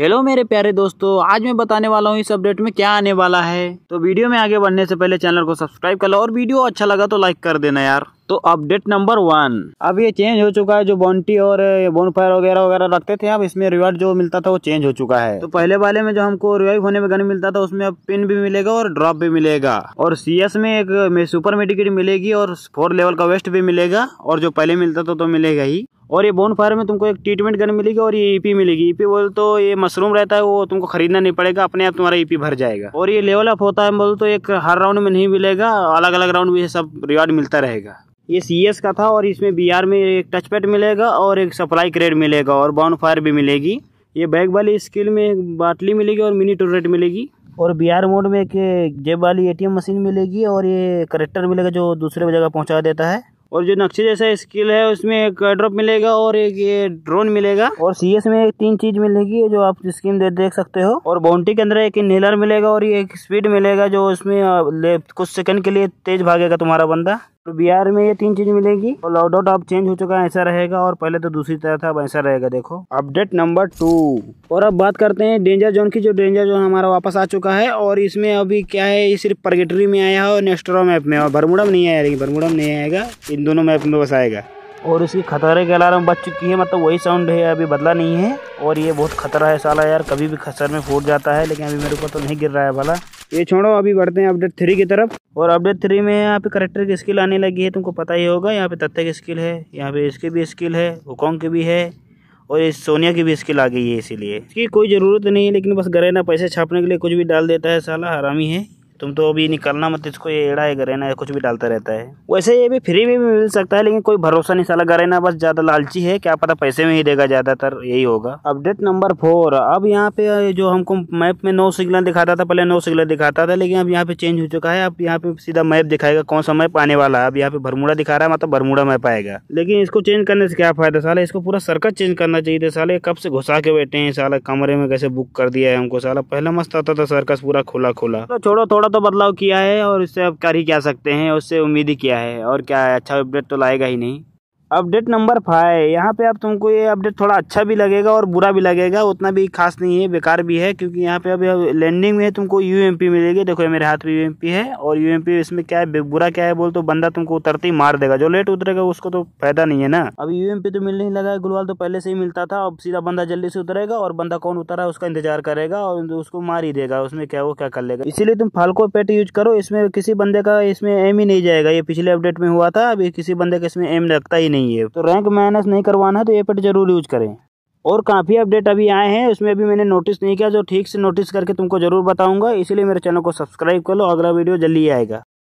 hello मेरे प्यारे दोस्तों आज मैं बताने वाला हूँ इस अपडेट में क्या आने वाला है तो वीडियो में आगे बढ़ने से पहले चैनल को सब्सक्राइब कर लो और वीडियो अच्छा लगा तो लाइक कर देना यार तो अपडेट नंबर वन अब ये चेंज हो चुका है जो बॉन्टी और बोनफायर वगैरह वगैरह रखते थे अब इसमें रिवार्ड जो मिलता था वो चेंज हो चुका है तो पहले वाले में जो हमको रिवाइव होने में गन मिलता था उसमें अब पिन भी मिलेगा और ड्रॉप भी मिलेगा और सीएस में एक सुपर मेडिकेट मिलेगी और फोर लेवल का वेस्ट भी मिलेगा और जो पहले मिलता था तो मिलेगा ही और ये बोन फायर में तुमको एक ट्रीटमेंट गन मिलेगी और ये ईपी e मिलेगी ईपी e बोल तो ये मशरूम रहता है वो तुमको खरीदना नहीं पड़ेगा अपने आप तुम्हारा ईपी e भर जाएगा और ये लेवल अप होता है बोल तो एक हर राउंड में नहीं मिलेगा अलग अलग राउंड में ये सब रिवार्ड मिलता रहेगा ये सी एस का था और इसमें बी में एक टच पैड मिलेगा और एक सप्लाई क्रेड मिलेगा और बोन फायर भी मिलेगी ये बैग वाली स्किल में एक बाटली मिलेगी और मिनी टूरेट मिलेगी और बी आर मोड में एक जेब वाली ए टी एम मशीन मिलेगी और ये करेक्टर मिलेगा जो दूसरे जगह पहुंचा देता है और जो नक्शे जैसा स्किल है उसमें एक ड्रॉप मिलेगा और एक ये ड्रोन मिलेगा और सीएस में तीन चीज मिलेगी जो आप स्कीम दे, देख सकते हो और बाउंड्री के अंदर एक इनहेलर मिलेगा और ये एक स्पीड मिलेगा जो उसमें कुछ सेकंड के लिए तेज भागेगा तुम्हारा बंदा तो बिहार में ये तीन चीज मिलेगी और लॉड आउट अब चेंज हो चुका है ऐसा रहेगा और पहले तो दूसरी तरह था अब ऐसा रहेगा देखो अपडेट नंबर टू और अब बात करते हैं डेंजर जोन की जो डेंजर जोन हमारा वापस आ चुका है और इसमें अभी क्या है ये सिर्फ परगेटरी में आया है और नेस्ट्रो मैप में और भरमुड़ा में नहीं आया लेकिन भरमुड़ा में नहीं आएगा इन दोनों मैप में बस आएगा और इसकी खतरे के अलार्म बच चुकी है मतलब वही साउंड है अभी बदला नहीं है और ये बहुत खतरा है साला यार कभी भी खसर में फूट जाता है लेकिन अभी मेरे को तो नहीं गिर रहा है भला ये छोड़ो अभी बढ़ते हैं अपडेट थ्री की तरफ और अपडेट थ्री में यहाँ पे करेक्टर की स्किल आने लगी है तुमको पता ही होगा यहाँ पे तथ्य की स्किल है यहाँ पे इसकी भी स्किल है हुकोंग की भी है और इस सोनिया की भी स्किल आ गई है इसीलिए इसकी कोई ज़रूरत नहीं है लेकिन बस गरेना पैसे छापने के लिए कुछ भी डाल देता है साला हरामी है तुम तो अभी निकलना मत इसको ये एड़ा है गरेना कुछ भी डालता रहता है वैसे ये भी फ्री में भी मिल सकता है लेकिन कोई भरोसा नहीं साला गरेना बस ज़्यादा लालची है क्या पता पैसे में ही देगा ज़्यादातर यही होगा अपडेट नंबर फोर अब यहाँ पे जो हमको मैप में नो सिग्नल दिखाता था पहले नो सिग्नल दिखाता था लेकिन अब यहाँ पे चेंज हो चुका है अब यहाँ पे सीधा मैप दिखाएगा कौन सा मैप आने वाला है अब यहाँ पे भरमुड़ा दिखा रहा है मतलब भरमुड़ा मैप आएगा लेकिन इसको चेंज करने से क्या फायदा साला इसको पूरा सर्कल चेंज करना चाहिए था साले कब से घुसा के बैठे हैं साला कमरे में कैसे बुक कर दिया है हमको साला पहला मस्त आता था सर्कस पूरा खुला खुला तो छोड़ो थोड़ा तो बदलाव किया है और इससे अब कर ही क्या सकते हैं उससे उम्मीद ही किया है और क्या अच्छा अपडेट तो लाएगा ही नहीं अपडेट नंबर फाइव यहाँ पे आप तुमको ये अपडेट थोड़ा अच्छा भी लगेगा और बुरा भी लगेगा उतना भी खास नहीं है बेकार भी है क्योंकि यहाँ पे अभी लैंडिंग में तुमको यू मिलेगी देखो मेरे हाथ में यू है और यू इसमें क्या है बुरा क्या है बोल तो बंदा तुमको उतरते ही मार देगा जो लेट उतरेगा उसको तो फायदा नहीं है ना अभी यू तो मिलने ही लगा गुलवाल तो पहले से ही मिलता था अब सीधा बंदा जल्दी से उतरेगा और बंदा कौन उतरा है उसका इंतजार करेगा और उसको मार ही देगा उसमें क्या वो क्या कर लेगा इसीलिए तुम फाल्को पेट यूज करो इसमें किसी बंदे का इसमें एम ही नहीं जाएगा ये पिछले अपडेट में हुआ था अभी किसी बंदे का इसमें एम लगता ही नहीं नहीं है तो रैंक माइनस नहीं करवाना है तो ये पेट जरूर यूज करें और काफ़ी अपडेट अभी आए हैं उसमें अभी मैंने नोटिस नहीं किया जो ठीक से नोटिस करके तुमको जरूर बताऊंगा इसलिए मेरे चैनल को सब्सक्राइब कर लो अगला वीडियो जल्दी आएगा